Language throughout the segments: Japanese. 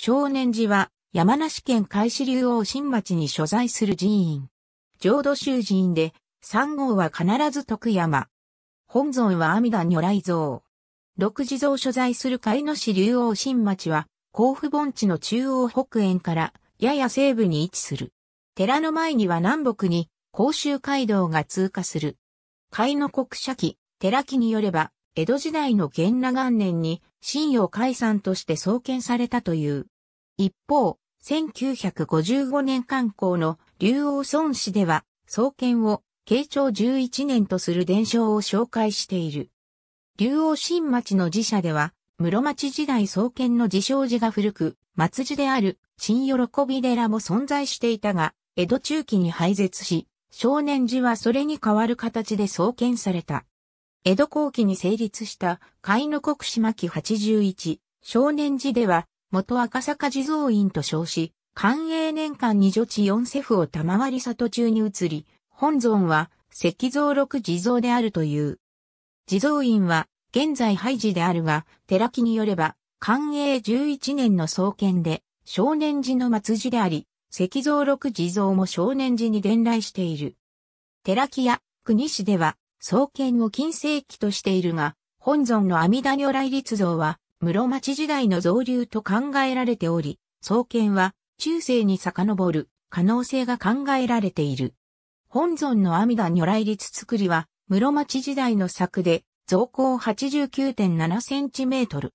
少年寺は山梨県海市竜王新町に所在する寺院。浄土宗寺院で、三号は必ず徳山。本尊は阿弥陀如来像。六地蔵所在する海野市竜王新町は、甲府盆地の中央北縁から、やや西部に位置する。寺の前には南北に、甲州街道が通過する。海野国社記、寺記によれば、江戸時代の源羅元年に、信用解散として創建されたという。一方、1955年刊行の竜王孫氏では、創建を慶長11年とする伝承を紹介している。竜王新町の寺社では、室町時代創建の自称寺が古く、末寺である新喜び寺も存在していたが、江戸中期に廃絶し、少年寺はそれに代わる形で創建された。江戸後期に成立した、海の国島記81、少年寺では、元赤坂地蔵院と称し、寛永年間に女地四世夫を賜り里中に移り、本尊は石像六地蔵であるという。地蔵院は現在廃寺であるが、寺木によれば、寛永11年の創建で少年寺の末寺であり、石像六地蔵も少年寺に伝来している。寺木や国市では創建を近世紀としているが、本尊の阿弥陀如来立像は室町時代の造流と考えられており、創建は中世に遡る可能性が考えられている。本尊の阿弥陀如来立作りは、室町時代の作で、造高89.7センチメートル。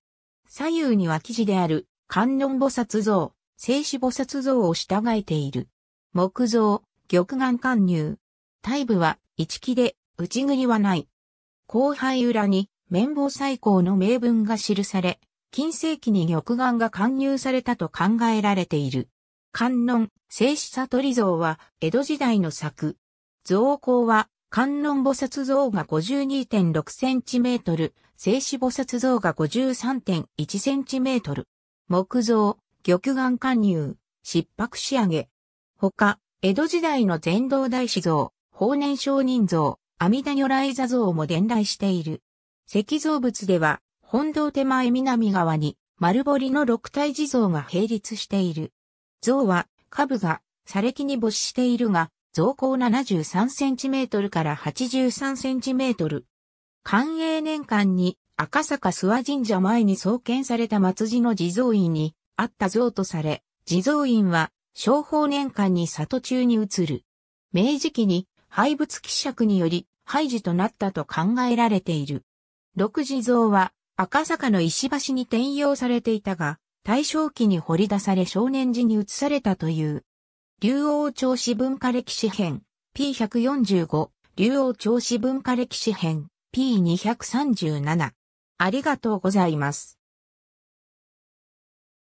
左右には記事である観音菩薩像、静止菩薩像を従えている。木造、玉眼貫入。体部は一気で、内栗はない。後輩裏に綿棒最高の名文が記され、近世紀に玉眼が貫入されたと考えられている。観音、静止悟り像は江戸時代の作。造高は観音菩薩像が52.6センチメートル、静止菩薩像が53.1センチメートル。木造、玉眼貫入、失白仕上げ。他、江戸時代の全道大師像、法然上人像、阿弥陀如来座像も伝来している。石像物では、本堂手前南側に丸彫りの六体地蔵が並立している。像は、下部が砂礫に没しているが、像高 73cm から 83cm。寛永年間に赤坂諏訪神社前に創建された松寺の地蔵院にあった像とされ、地蔵院は、昭法年間に里中に移る。明治期に廃仏希釈により廃寺となったと考えられている。六地蔵は赤坂の石橋に転用されていたが、大正期に掘り出され少年時に移されたという。竜王朝史文化歴史編 P145、竜王朝史文化歴史編 P237。ありがとうございます。